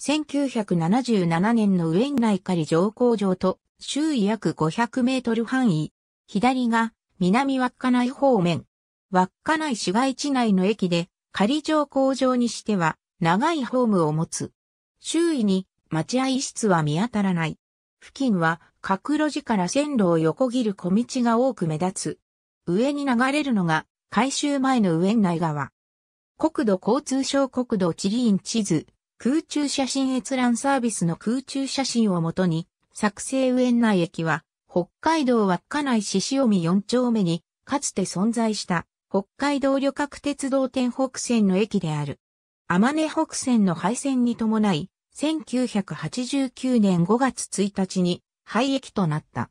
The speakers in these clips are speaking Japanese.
1977年の上内仮上工場と周囲約500メートル範囲、左が南稚内方面、稚内市街地内の駅で仮上工場にしては長いホームを持つ。周囲に待合室は見当たらない。付近は各路地から線路を横切る小道が多く目立つ。上に流れるのが改修前の上内川。国土交通省国土地理院地図空中写真閲覧サービスの空中写真をもとに、作成上内駅は、北海道稚内市塩見4丁目に、かつて存在した北海道旅客鉄道天北線の駅である。天根北線の廃線に伴い、1989年5月1日に廃駅となった。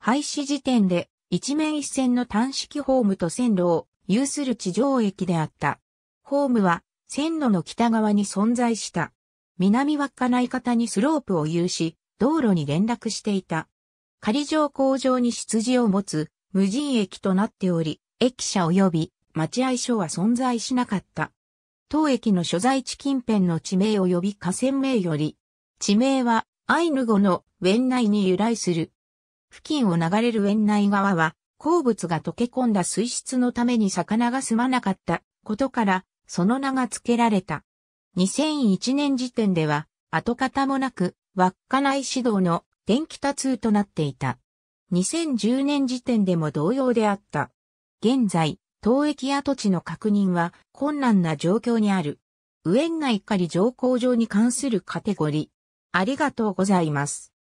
廃止時点で一面一線の単式ホームと線路を有する地上駅であった。ホームは線路の北側に存在した南稚内方にスロープを有し、道路に連絡していた。仮上工場に羊を持つ無人駅となっており、駅舎及び待合所は存在しなかった。当駅の所在地近辺の地名及び河川名より、地名はアイヌ語の園内に由来する。付近を流れる園内側は、鉱物が溶け込んだ水質のために魚が住まなかったことから、その名が付けられた。2001年時点では跡形もなく稚内指導の電気多通となっていた。2010年時点でも同様であった。現在、当駅跡地の確認は困難な状況にある。上イカリ乗降場に関するカテゴリー。ありがとうございます。